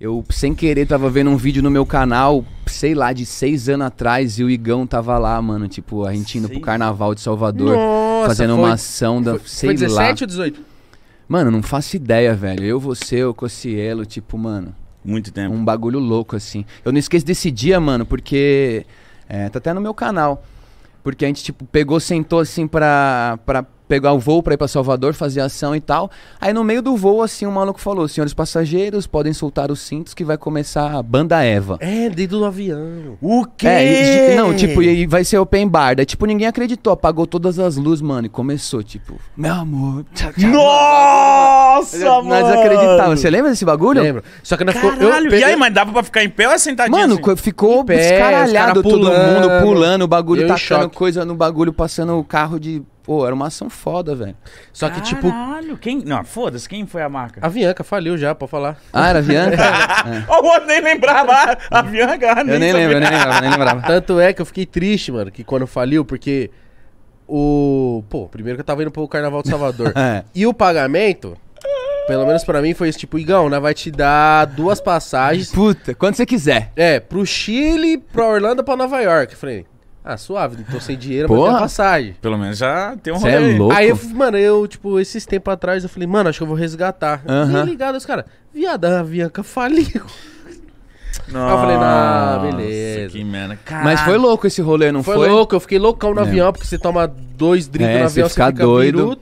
Eu, sem querer, tava vendo um vídeo no meu canal, sei lá, de seis anos atrás, e o Igão tava lá, mano, tipo, a gente indo Sim. pro Carnaval de Salvador, Nossa, fazendo foi, uma ação da, foi, sei foi 17 lá. ou 18? Mano, não faço ideia, velho. Eu, você, o Cocielo, tipo, mano... Muito tempo. Um bagulho louco, assim. Eu não esqueço desse dia, mano, porque... É, tá até no meu canal. Porque a gente, tipo, pegou, sentou, assim, pra, pra pegar o voo para ir para Salvador, fazer ação e tal. Aí no meio do voo, assim, o um maluco falou: senhores passageiros, podem soltar os cintos que vai começar a banda Eva. É, dentro do avião. O quê? É, e, não, tipo, e vai ser open bar. Daí, tipo, ninguém acreditou. Apagou todas as luzes, mano. E começou, tipo, meu amor. Tchau, tchau, Nossa, mano! Nós acreditávamos. Você lembra desse bagulho? Lembro. Só que não ficou. Eu, E aí, mas dava pra ficar em pé ou é sentadinho? Mano, assim? ficou escaralhado pé, descaralhado todo mundo, pulando, o bagulho tacando coisa no bagulho, passando o carro de Pô, era uma ação foda, velho. Só que, tipo. Caralho, quem. Não, foda-se, quem foi a marca? A Avianca faliu já, pode falar. Ah, era a Avianca? é. O é. outro nem lembrava. A Avianca, nem ah, Eu nem lembro, nem lembrava, nem lembrava. Tanto é que eu fiquei triste, mano, que quando faliu, porque o. Pô, primeiro que eu tava indo pro Carnaval de Salvador. é. E o pagamento. Pelo menos para mim foi esse tipo, Igão, né? Vai te dar duas passagens. Puta, quando você quiser. É, pro Chile, pra Orlando, pra Nova York. falei, ah, suave, não tô sem dinheiro, Porra. mas tem passagem. Pelo menos já tem um é rolê. É louco. Aí, eu, mano, eu, tipo, esses tempos atrás, eu falei, mano, acho que eu vou resgatar. Uh -huh. ligado, os caras, viado, a Avianca faliu. Nossa, eu falei, ah, beleza. Que merda. Caralho. Mas foi louco esse rolê, não foi? Foi louco, eu fiquei loucão no é. avião, porque você toma dois drinks é, no avião, você fica, fica doido.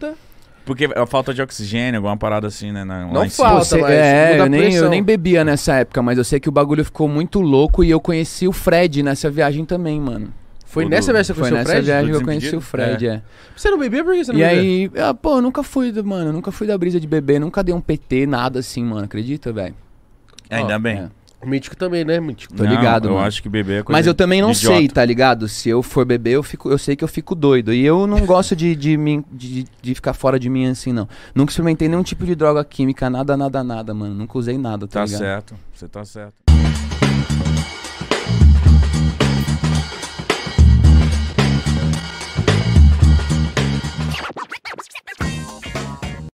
Porque a é falta de oxigênio, alguma parada assim, né? Na, não falta, Você, É, eu nem, eu nem bebia nessa época, mas eu sei que o bagulho ficou muito louco e eu conheci o Fred nessa viagem também, mano. Foi nessa viagem que nessa viagem que eu conheci o Fred, é. é. Você não bebia? Por que você não E bebia? aí, ah, pô, eu nunca fui, mano, nunca fui da brisa de beber, nunca dei um PT, nada assim, mano, acredita, velho? É, ainda bem. é. Mítico também, né, Mítico? Tô Não, ligado, Eu mano. acho que beber é coisa Mas eu também não idiota. sei, tá ligado? Se eu for beber, eu, fico, eu sei que eu fico doido. E eu não gosto de, de, mim- de, de ficar fora de mim assim, não. Nunca experimentei nenhum tipo de droga química, nada, nada, nada, mano. Nunca usei nada, tá, Tá ligado? certo, você tá certo.